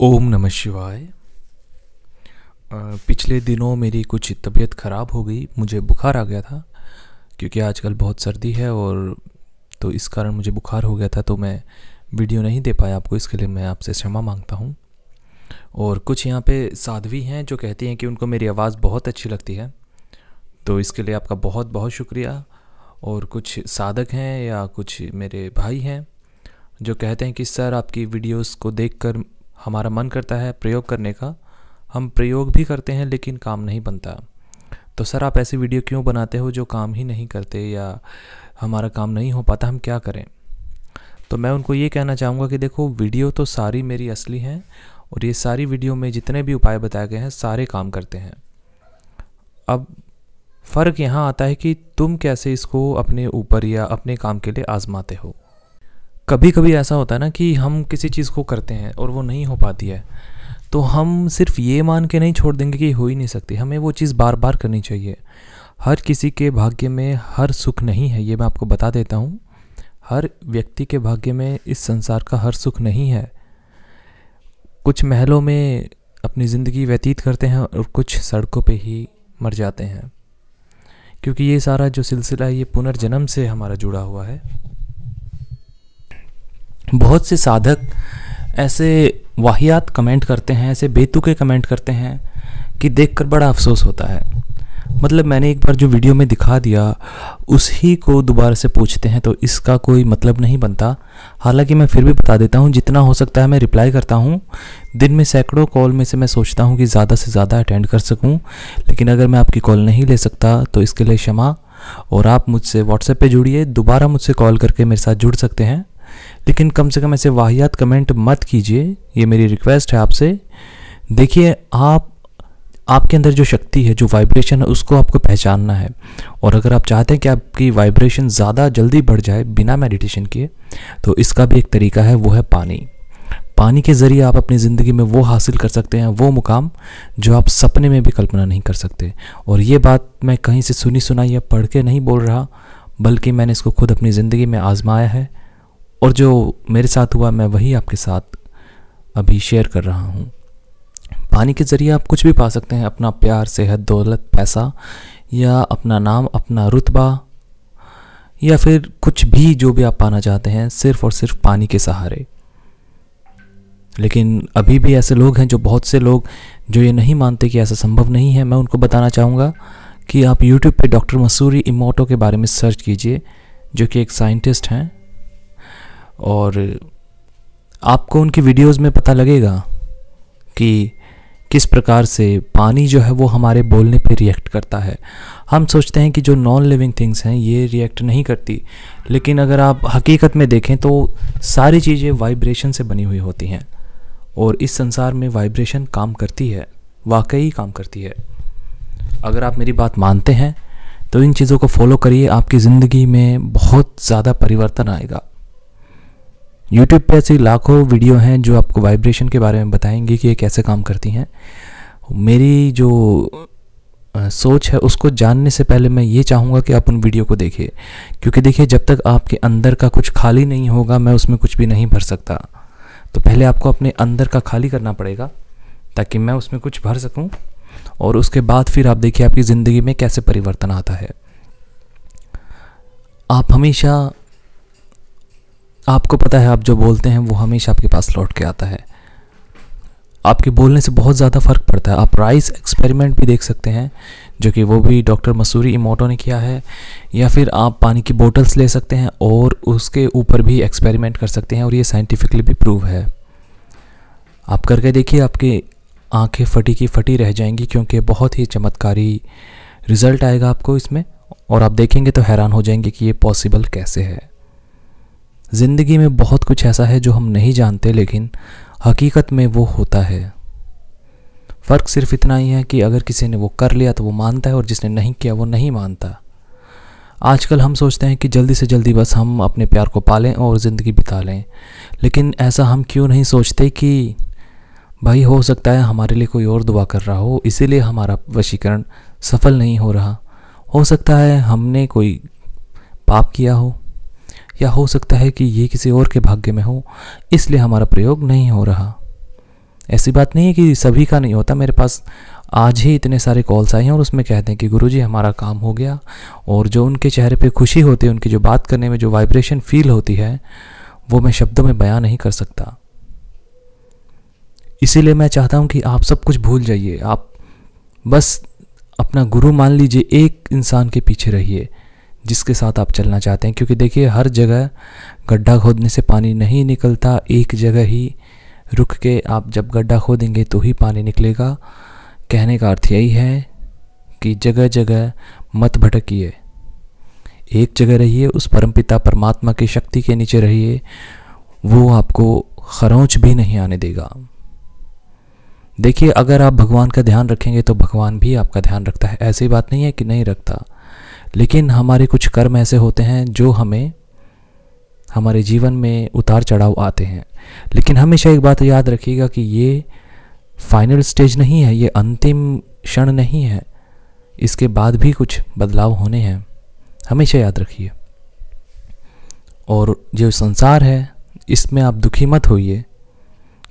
ओम नमः शिवाय पिछले दिनों मेरी कुछ तबीयत ख़राब हो गई मुझे बुखार आ गया था क्योंकि आजकल बहुत सर्दी है और तो इस कारण मुझे बुखार हो गया था तो मैं वीडियो नहीं दे पाया आपको इसके लिए मैं आपसे क्षमा मांगता हूँ और कुछ यहाँ पे साध्वी हैं जो कहती हैं कि उनको मेरी आवाज़ बहुत अच्छी लगती है तो इसके लिए आपका बहुत बहुत शुक्रिया और कुछ साधक हैं या कुछ मेरे भाई हैं जो कहते हैं कि सर आपकी वीडियोस को देखकर हमारा मन करता है प्रयोग करने का हम प्रयोग भी करते हैं लेकिन काम नहीं बनता तो सर आप ऐसी वीडियो क्यों बनाते हो जो काम ही नहीं करते या हमारा काम नहीं हो पाता हम क्या करें तो मैं उनको ये कहना चाहूँगा कि देखो वीडियो तो सारी मेरी असली हैं और ये सारी वीडियो में जितने भी उपाय बताए गए हैं सारे काम करते हैं अब फ़र्क यहाँ आता है कि तुम कैसे इसको अपने ऊपर या अपने काम के लिए आज़माते हो कभी कभी ऐसा होता है ना कि हम किसी चीज़ को करते हैं और वो नहीं हो पाती है तो हम सिर्फ ये मान के नहीं छोड़ देंगे कि हो ही नहीं सकती हमें वो चीज़ बार बार करनी चाहिए हर किसी के भाग्य में हर सुख नहीं है ये मैं आपको बता देता हूँ हर व्यक्ति के भाग्य में इस संसार का हर सुख नहीं है कुछ महलों में अपनी ज़िंदगी व्यतीत करते हैं और कुछ सड़कों पे ही मर जाते हैं क्योंकि ये सारा जो सिलसिला है ये पुनर्जन्म से हमारा जुड़ा हुआ है बहुत से साधक ऐसे वाहियात कमेंट करते हैं ऐसे बेतुके कमेंट करते हैं कि देखकर बड़ा अफसोस होता है मतलब मैंने एक बार जो वीडियो में दिखा दिया उसी को दोबारा से पूछते हैं तो इसका कोई मतलब नहीं बनता हालांकि मैं फिर भी बता देता हूँ जितना हो सकता है मैं रिप्लाई करता हूँ दिन में सैकड़ों कॉल में से मैं सोचता हूँ कि ज़्यादा से ज़्यादा अटेंड कर सकूँ लेकिन अगर मैं आपकी कॉल नहीं ले सकता तो इसके लिए क्षमा और आप मुझसे व्हाट्सएप पर जुड़िए दोबारा मुझसे कॉल करके मेरे साथ जुड़ सकते हैं लेकिन कम से कम ऐसे वाहियात कमेंट मत कीजिए ये मेरी रिक्वेस्ट है आपसे देखिए आप आपके अंदर जो शक्ति है जो वाइब्रेशन है उसको आपको पहचानना है और अगर आप चाहते हैं कि आपकी वाइब्रेशन ज़्यादा जल्दी बढ़ जाए बिना मेडिटेशन किए तो इसका भी एक तरीका है वो है पानी पानी के ज़रिए आप अपनी ज़िंदगी में वो हासिल कर सकते हैं वो मुकाम जो आप सपने में भी कल्पना नहीं कर सकते और ये बात मैं कहीं से सुनी सुनाई या पढ़ के नहीं बोल रहा बल्कि मैंने इसको खुद अपनी ज़िंदगी में आजमाया है और जो मेरे साथ हुआ मैं वही आपके साथ अभी शेयर कर रहा हूँ पानी के ज़रिए आप कुछ भी पा सकते हैं अपना प्यार सेहत दौलत पैसा या अपना नाम अपना रुतबा या फिर कुछ भी जो भी आप पाना चाहते हैं सिर्फ और सिर्फ पानी के सहारे लेकिन अभी भी ऐसे लोग हैं जो बहुत से लोग जो ये नहीं मानते कि ऐसा संभव नहीं है मैं उनको बताना चाहूँगा कि आप यूट्यूब पे डॉक्टर मसूरी इमोटो के बारे में सर्च कीजिए जो कि एक साइंटिस्ट हैं और आपको उनकी वीडियोस में पता लगेगा कि किस प्रकार से पानी जो है वो हमारे बोलने पे रिएक्ट करता है हम सोचते हैं कि जो नॉन लिविंग थिंग्स हैं ये रिएक्ट नहीं करती लेकिन अगर आप हकीकत में देखें तो सारी चीज़ें वाइब्रेशन से बनी हुई होती हैं और इस संसार में वाइब्रेशन काम करती है वाकई काम करती है अगर आप मेरी बात मानते हैं तो इन चीज़ों को फॉलो करिए आपकी ज़िंदगी में बहुत ज़्यादा परिवर्तन आएगा यूट्यूब पे ऐसी लाखों वीडियो हैं जो आपको वाइब्रेशन के बारे में बताएंगे कि ये कैसे काम करती हैं मेरी जो सोच है उसको जानने से पहले मैं ये चाहूँगा कि आप उन वीडियो को देखिए क्योंकि देखिए जब तक आपके अंदर का कुछ खाली नहीं होगा मैं उसमें कुछ भी नहीं भर सकता तो पहले आपको अपने अंदर का खाली करना पड़ेगा ताकि मैं उसमें कुछ भर सकूँ और उसके बाद फिर आप देखिए आपकी ज़िंदगी में कैसे परिवर्तन आता है आप हमेशा आपको पता है आप जो बोलते हैं वो हमेशा आपके पास लौट के आता है आपके बोलने से बहुत ज़्यादा फ़र्क पड़ता है आप राइस एक्सपेरिमेंट भी देख सकते हैं जो कि वो भी डॉक्टर मसूरी इमोटो ने किया है या फिर आप पानी की बोटल्स ले सकते हैं और उसके ऊपर भी एक्सपेरिमेंट कर सकते हैं और ये साइंटिफिकली भी प्रूव है आप करके देखिए आपकी आंखें फटी की फटी रह जाएंगी क्योंकि बहुत ही चमत्कारी रिज़ल्ट आएगा आपको इसमें और आप देखेंगे तो हैरान हो जाएंगे कि ये पॉसिबल कैसे है ज़िंदगी में बहुत कुछ ऐसा है जो हम नहीं जानते लेकिन हकीकत में वो होता है फ़र्क सिर्फ इतना ही है कि अगर किसी ने वो कर लिया तो वो मानता है और जिसने नहीं किया वो नहीं मानता आजकल हम सोचते हैं कि जल्दी से जल्दी बस हम अपने प्यार को पालें और ज़िंदगी बिता लें लेकिन ऐसा हम क्यों नहीं सोचते कि भाई हो सकता है हमारे लिए कोई और दुआ कर रहा हो इसीलिए हमारा वशीकरण सफल नहीं हो रहा हो सकता है हमने कोई पाप किया हो या हो सकता है कि ये किसी और के भाग्य में हो इसलिए हमारा प्रयोग नहीं हो रहा ऐसी बात नहीं है कि सभी का नहीं होता मेरे पास आज ही इतने सारे कॉल्स आए हैं और उसमें कहते हैं कि गुरुजी हमारा काम हो गया और जो उनके चेहरे पे खुशी होती है उनकी जो बात करने में जो वाइब्रेशन फील होती है वो मैं शब्दों में बयां नहीं कर सकता इसीलिए मैं चाहता हूँ कि आप सब कुछ भूल जाइए आप बस अपना गुरु मान लीजिए एक इंसान के पीछे रहिए जिसके साथ आप चलना चाहते हैं क्योंकि देखिए हर जगह गड्ढा खोदने से पानी नहीं निकलता एक जगह ही रुक के आप जब गड्ढा खोदेंगे तो ही पानी निकलेगा कहने का अर्थ यही है कि जगह जगह मत भटकिए एक जगह रहिए उस परमपिता परमात्मा की शक्ति के नीचे रहिए वो आपको खरोंच भी नहीं आने देगा देखिए अगर आप भगवान का ध्यान रखेंगे तो भगवान भी आपका ध्यान रखता है ऐसी बात नहीं है कि नहीं रखता लेकिन हमारे कुछ कर्म ऐसे होते हैं जो हमें हमारे जीवन में उतार चढ़ाव आते हैं लेकिन हमेशा एक बात याद रखिएगा कि ये फाइनल स्टेज नहीं है ये अंतिम क्षण नहीं है इसके बाद भी कुछ बदलाव होने हैं हमेशा याद रखिए और जो संसार है इसमें आप दुखी मत होइए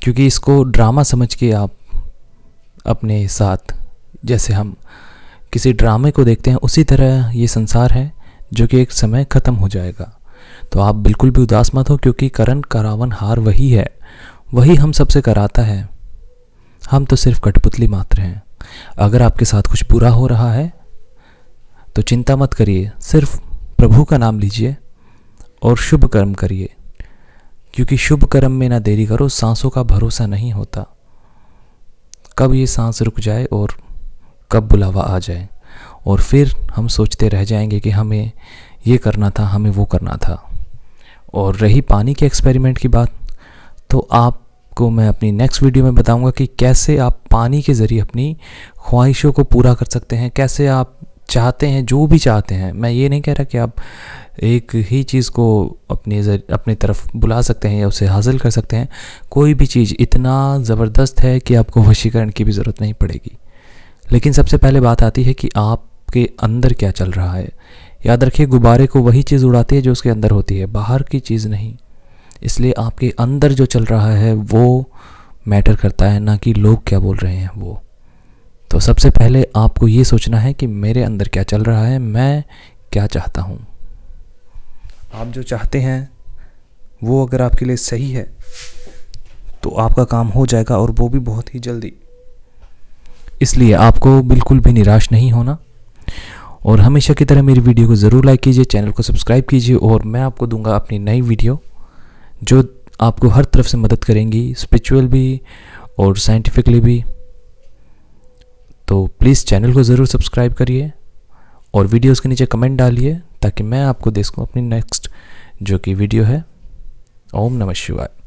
क्योंकि इसको ड्रामा समझ के आप अपने साथ जैसे हम किसी ड्रामे को देखते हैं उसी तरह ये संसार है जो कि एक समय ख़त्म हो जाएगा तो आप बिल्कुल भी उदास मत हो क्योंकि करण करावन हार वही है वही हम सबसे कराता है हम तो सिर्फ कठपुतली मात्र हैं अगर आपके साथ कुछ बुरा हो रहा है तो चिंता मत करिए सिर्फ प्रभु का नाम लीजिए और शुभ कर्म करिए क्योंकि शुभ कर्म में ना देरी करो सांसों का भरोसा नहीं होता कब ये सांस रुक जाए और कब बुलावा आ जाए और फिर हम सोचते रह जाएंगे कि हमें ये करना था हमें वो करना था और रही पानी के एक्सपेरिमेंट की बात तो आपको मैं अपनी नेक्स्ट वीडियो में बताऊंगा कि कैसे आप पानी के ज़रिए अपनी ख्वाहिशों को पूरा कर सकते हैं कैसे आप चाहते हैं जो भी चाहते हैं मैं ये नहीं कह रहा कि आप एक ही चीज़ को अपने अपनी तरफ बुला सकते हैं या उसे हासिल कर सकते हैं कोई भी चीज़ इतना ज़बरदस्त है कि आपको वशीकरण की भी ज़रूरत नहीं पड़ेगी लेकिन सबसे पहले बात आती है कि आपके अंदर क्या चल रहा है याद रखिए गुब्बारे को वही चीज़ उड़ाती है जो उसके अंदर होती है बाहर की चीज़ नहीं इसलिए आपके अंदर जो चल रहा है वो मैटर करता है ना कि लोग क्या बोल रहे हैं वो तो सबसे पहले आपको ये सोचना है कि मेरे अंदर क्या चल रहा है मैं क्या चाहता हूँ आप जो चाहते हैं वो अगर आपके लिए सही है तो आपका काम हो जाएगा और वो भी बहुत ही जल्दी इसलिए आपको बिल्कुल भी निराश नहीं होना और हमेशा की तरह मेरी वीडियो को ज़रूर लाइक कीजिए चैनल को सब्सक्राइब कीजिए और मैं आपको दूंगा अपनी नई वीडियो जो आपको हर तरफ से मदद करेंगी स्पिरिचुअल भी और साइंटिफिकली भी तो प्लीज़ चैनल को ज़रूर सब्सक्राइब करिए और वीडियोस के नीचे कमेंट डालिए ताकि मैं आपको देख सकूँ अपनी नेक्स्ट जो कि वीडियो है ओम नमः शिवाय